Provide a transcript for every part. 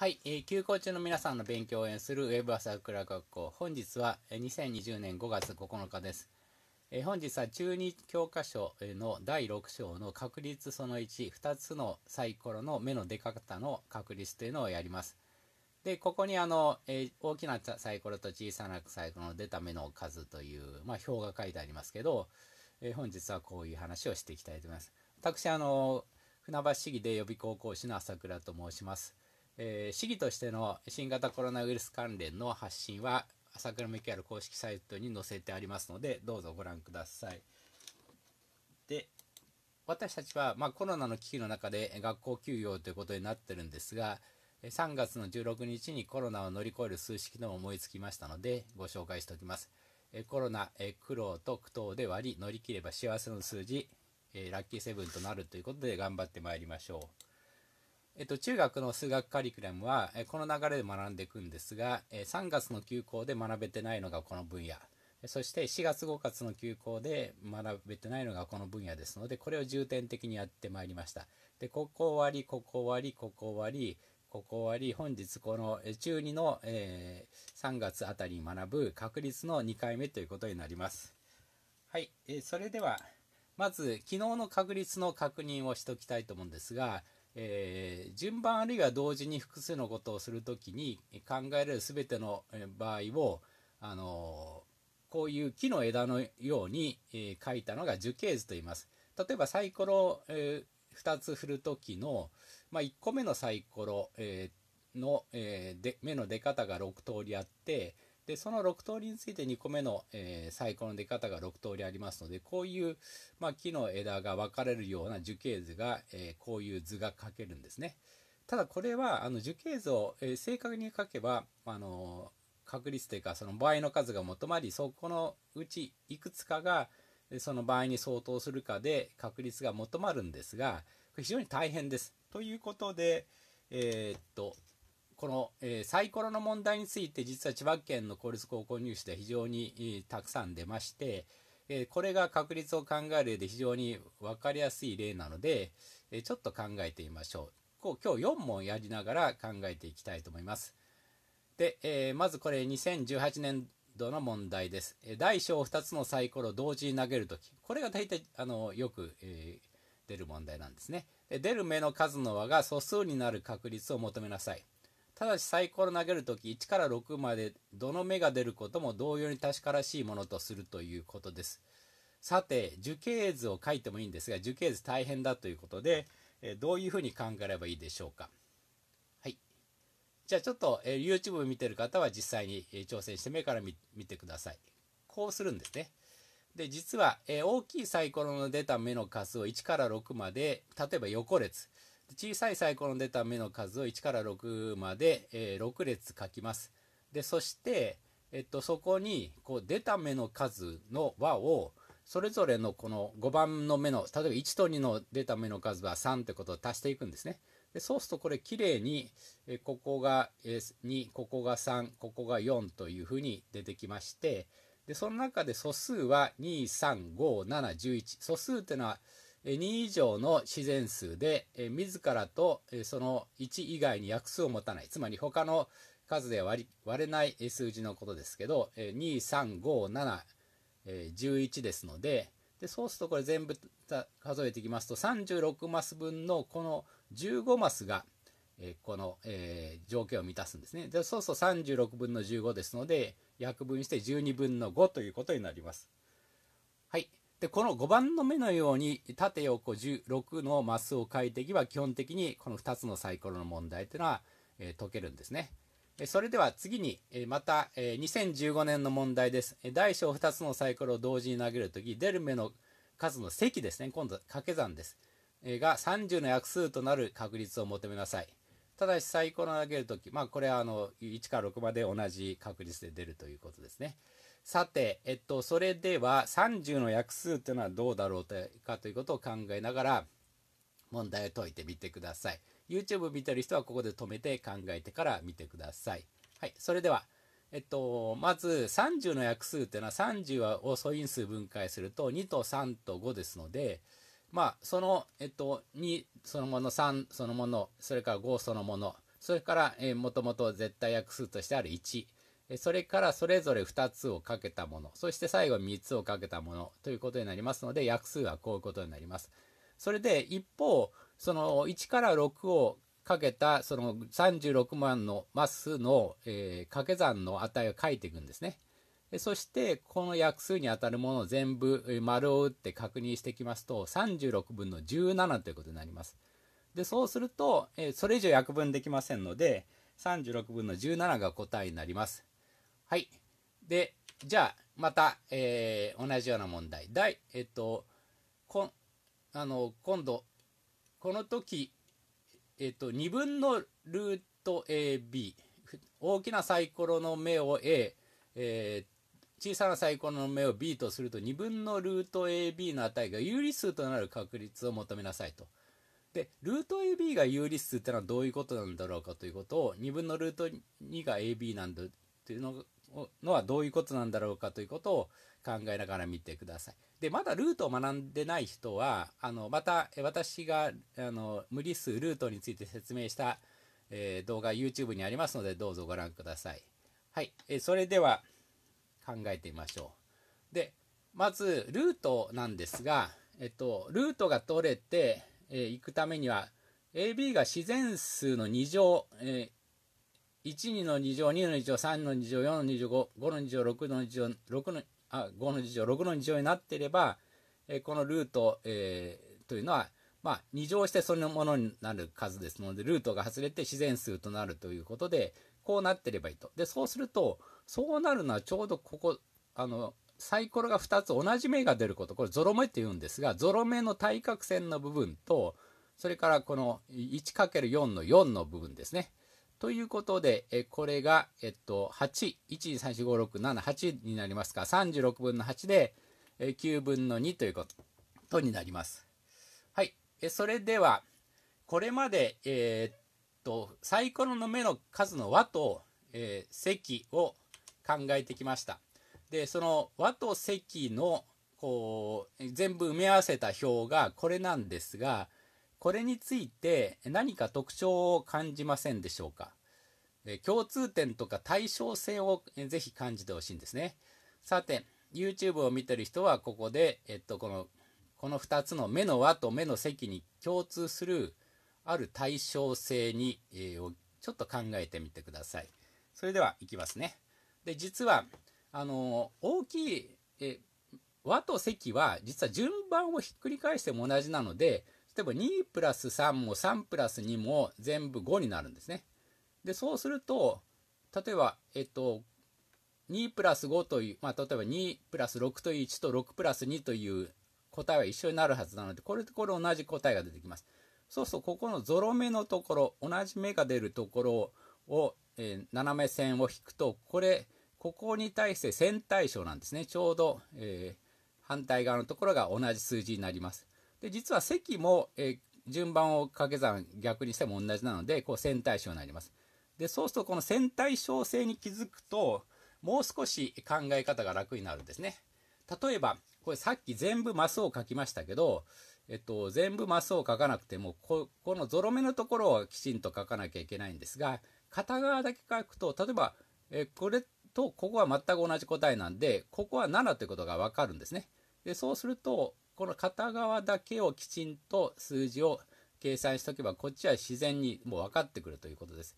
はい、えー、休校中の皆さんの勉強を応援するウェブ朝倉学校本日は2020年5月9日です、えー、本日は中日教科書の第6章の確率その12つのサイコロの目の出方の確率というのをやりますでここにあの、えー、大きなサイコロと小さなサイコロの出た目の数という、まあ、表が書いてありますけど、えー、本日はこういう話をしていきたいと思います私あの船橋市議で予備高校師の朝倉と申しますえー、市議としての新型コロナウイルス関連の発信は朝倉未来ある公式サイトに載せてありますのでどうぞご覧ください。で私たちは、まあ、コロナの危機の中で学校休業ということになってるんですが3月の16日にコロナを乗り越える数式の思いつきましたのでご紹介しておきます。コロナ、苦労と苦闘で割り乗り切れば幸せの数字、ラッキーセブンとなるということで頑張ってまいりましょう。えっと、中学の数学カリキュラムは、えこの流れで学んでいくんですが、え3月の休校で学べてないのがこの分野そして4月5月の休校で学べてないのがこの分野ですのでこれを重点的にやってまいりましたでここ終わりここ終わりここ終わりここ終わり本日この中2の、えー、3月あたりに学ぶ確率の2回目ということになりますはい、えー、それではまず昨日の確率の確認をしておきたいと思うんですがえー、順番あるいは同時に複数のことをするときに考えられる全ての場合を、あのー、こういう木の枝のように、えー、書いたのが樹形図と言います。例えばサイコロ、えー、2つ振るときの、まあ、1個目のサイコロ、えー、の、えー、で目の出方が6通りあってでその6通りについて2個目の、えー、サイコロの出方が6通りありますのでこういう、まあ、木の枝が分かれるような樹形図が、えー、こういう図が書けるんですね。ただこれはあの樹形図を、えー、正確に書けば、あの確率というかその場合の数が求まりそこのうちいくつかがその場合に相当するかで確率が求まるんですがこれ非常に大変です。ということでえー、っとこの、えー、サイコロの問題について実は千葉県の公立高校入試では非常に、えー、たくさん出まして、えー、これが確率を考える上で非常に分かりやすい例なので、えちょっと考えてみましょうこう今日4問やりながら考えていきたいと思います。で、えまずこれ2018年度の問題です。え大小2つのサイコロ同時に投げるときこれが大体あのよく、え出る問題なんですねで。出る目の数の和が素数になる確率を求めなさい。ただしサイコロ投げるとき1から6までどの目が出ることも同様に確からしいものとするということです。さて樹形図を書いてもいいんですが樹形図大変だということで、えどういうふうに考えればいいでしょうか。はい、じゃあちょっと、え YouTube 見てる方は実際に、え挑戦して目から見てください。こうするんですね。で実は、え大きいサイコロの出た目の数を1から6まで例えば横列。小さいサイコロの出た目の数を1から6まで、えー、6列書きます。でそして、えっと、そこにこう出た目の数の和をそれぞれのこの5番の目の例えば1と2の出た目の数は3ってことを足していくんですね。でそうするとこれきれいに、えここが、2ここが3ここが4というふうに出てきましてでその中で素数は235711素数っていうのは2以上の自然数で、自らと、その1以外に約数を持たない、つまり他の数で割割れない数字のことですけど、2、3、5、7、11ですので、でそうするとこれ全部数えていきますと36マス分のこの15マスが、この、条件を満たすんですね。でそうすると36分の15ですので約分して12分の5ということになります。はい。でこの5番の目のように縦横16のマスを書いていけば基本的にこの2つのサイコロの問題というのは、え解けるんですね。それでは次に、また2015年の問題です。大小2つのサイコロを同時に投げるとき、出る目の数の積ですね、今度掛け算です。が30の約数となる確率を求めなさい。ただしサイコロを投げるとき、まあこれはあの1から6まで同じ確率で出るということですね。さて、えっと、それでは30の約数というのはどうだろうかということを考えながら問題を解いてみてください。YouTube 見てる人はここで止めて考えてから見てください。はい、それでは、えっと、まず30の約数というのは30を素因数分解すると2と3と5ですので、まあ、その、えっと、2そのもの、3そのもの、それから5そのもの、それから、えー、もともと絶対約数としてある1。それからそれぞれ2つをかけたもの、そして最後3つをかけたものということになりますので、約数はこういうことになります。それで一方、その1から6をかけたその36万のマスの、え掛け算の値を書いていくんですね。そしてこの約数に当たるものを全部丸を打って確認していきますと36分の17ということになります。でそうすると、えそれ以上約分できませんので36分の17が答えになります。はい。で、じゃあ、また、えー、同じような問題。第、えっと、こあの、今度、この時、えっと、2分のルート AB、大きなサイコロの目を A、えー、小さなサイコロの目を B とすると2分のルート AB の値が有理数となる確率を求めなさいと。で、ルート AB が有理数ってのはどういうことなんだろうかということを2分のルート2が AB なんだっていうののはどういうことなんだろうかということを考えながら見てください。で、まだルートを学んでない人は、あの、また私が、あの、無理数ルートについて説明した、えー、動画 YouTube にありますので、どうぞご覧ください。はい。えー、それでは考えてみましょう。で、まず、ルートなんですが、えっと、ルートが取れて、えー、行くためには、AB が自然数の2乗、えー1の2乗、2の2乗、3の2乗、4の2乗、5, 5の2乗、6の2乗、6の、あ、5の2乗、6の2乗になっていれば、えこのルート、えー、というのは、まあ、2乗してそのものになる数ですので、ルートが外れて自然数となるということで、こうなってればいいと。で、そうすると、そうなるのはちょうどここ、あの、サイコロが2つ同じ目が出ること、これゾロ目って言うんですが、ゾロ目の対角線の部分と、それからこの 1×4 の4の部分ですね。ということで、えこれが、えっと、8、1,2,3,4,5,6,7,8になりますか、36分の8で、え9分の2ということになります。はい。えそれでは、これまで、えー、っと、サイコロの目の数の和と、えー、積を考えてきました。で、その和と積の、こう、全部埋め合わせた表がこれなんですが、これについて何か特徴を感じませんでしょうか共通点とか対称性をぜひ感じてほしいんですね。さて、YouTube を見てる人はここで、えっと、この、この2つの目の輪と目の席に共通するある対称性に、えー、をちょっと考えてみてください。それでは、いきますね。で、実は、あのー、大きい、え和と席は実は順番をひっくり返しても同じなのでえば2プラス3も3プラス2も全部5になるんですね。でそうすると例えば、えっと、2プラス5という、まあ、例えば2プラス6という1と6プラス2という答えは一緒になるはずなのでこれとこれ同じ答えが出てきます。そうするとここのゾロ目のところ同じ目が出るところを、えー、斜め線を引くとこれここに対して線対称なんですねちょうど、えー、反対側のところが同じ数字になります。で実は積も、えー、順番を掛け算逆にしても同じなのでこう線対称になります。でそうするとこの線対称性に気づくともう少し考え方が楽になるんですね。例えばこれさっき全部マスを書きましたけど、えっと、全部マスを書かなくてもここのゾロ目のところをきちんと書かなきゃいけないんですが片側だけ書くと例えばえこれとここは全く同じ答えなんでここは7ということが分かるんですね。でそうするとこの片側だけをきちんと数字を計算しておけばこっちは自然にもう分かってくるということです。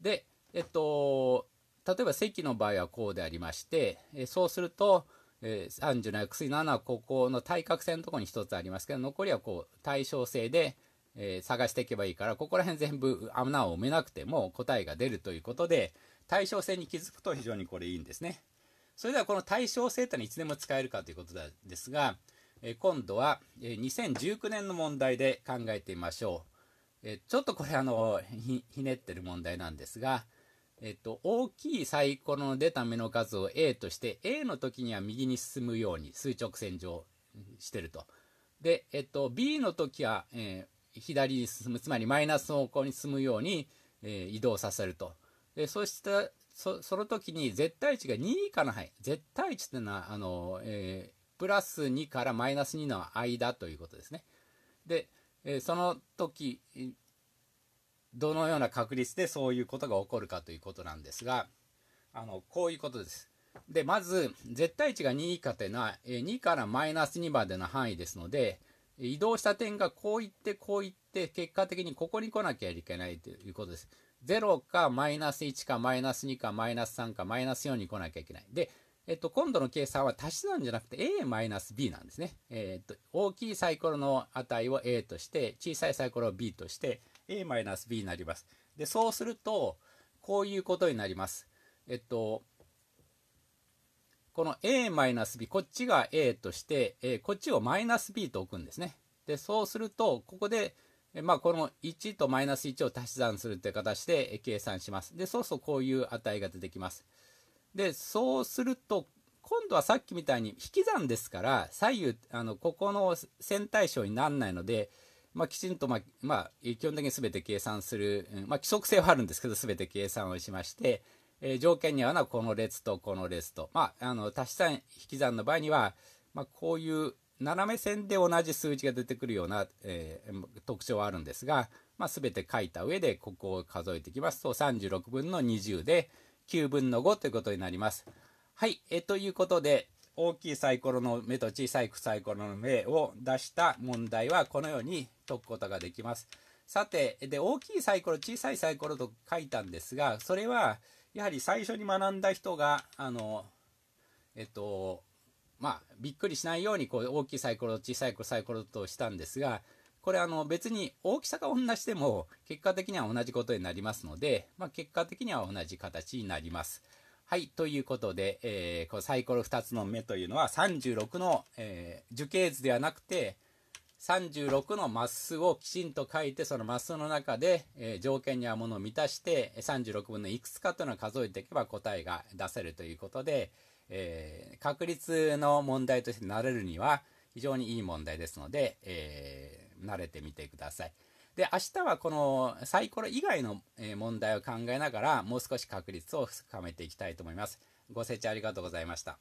で、えっと、例えば積の場合はこうでありまして、えそうすると、えー、37薬水7はここの対角線のところに1つありますけど残りはこう対称性で、えー、探していけばいいからここら辺全部穴を埋めなくても答えが出るということで対称性に気づくと非常にこれいいんですね。それではこの対称性というのはいつでも使えるかということですがえ今度は、え2019年の問題で考えてみましょう。えちょっとこれあのひ、ひねってる問題なんですが、えっと、大きいサイコロの出た目の数を A として、A の時には右に進むように垂直線上してると。で、えっと、B の時は、えー、左に進む、つまりマイナスの方向に進むように、えー、移動させると。で、そしてそ、その時に絶対値が2以下の範囲。絶対値ってのは、あの、えープラス2からマイナス2の間ということですね。で、えその時、どのような確率でそういうことが起こるかということなんですが、あの、こういうことです。で、まず、絶対値が2以下というのは、2からマイナス2までの範囲ですので、移動した点がこういって、こういって、結果的にここに来なきゃいけないということです。0かマイナス1かマイナス2かマイナス3かマイナス4に来なきゃいけない。で、えっと、今度の計算は足し算じゃなくて a-b なんですね。えっと、大きいサイコロの値を a として、小さいサイコロを b として、a-b になります。で、そうすると、こういうことになります。えっと、この a-b、こっちが a として、えこっちを -b と置くんですね。で、そうすると、ここで、まあ、この1と1を足し算するという形で計算します。で、そうするとこういう値が出てきます。で、そうすると、今度はさっきみたいに引き算ですから、左右、あの、ここの線対称にならないので、まあ、きちんと、まあ、まあ、基本的に全て計算する、まあ、規則性はあるんですけど、全て計算をしまして、えー、条件に合うのはこの列とこの列と、まあ、あの、足し算、引き算の場合には、まあ、こういう斜め線で同じ数字が出てくるような、えー、特徴はあるんですが、まあ、全て書いた上でここを数えていきますと36分の20で、9分の5ということになります。はい、えということで、大きいサイコロの目と小さいサイコロの目を出した問題はこのように解くことができます。さて、で、大きいサイコロ、小さいサイコロと書いたんですが、それは、やはり最初に学んだ人が、あの、えっと、まあ、びっくりしないようにこう大きいサイコロ小さいサイコロとしたんですがこれあの別に大きさが同じでも結果的には同じことになりますので、まあ、結果的には同じ形になります。はい、ということで、えー、このサイコロ2つの目というのは36の、えー、樹形図ではなくて36のマスをきちんと書いてそのマスの中で、えー、条件に合うものを満たして36分のいくつかというのを数えていけば答えが出せるということで、えー、確率の問題としてなれるには非常にいい問題ですので、え慣れてみてください。で、明日はこのサイコロ以外の問題を考えながら、もう少し確率を深めていきたいと思います。ご清聴ありがとうございました。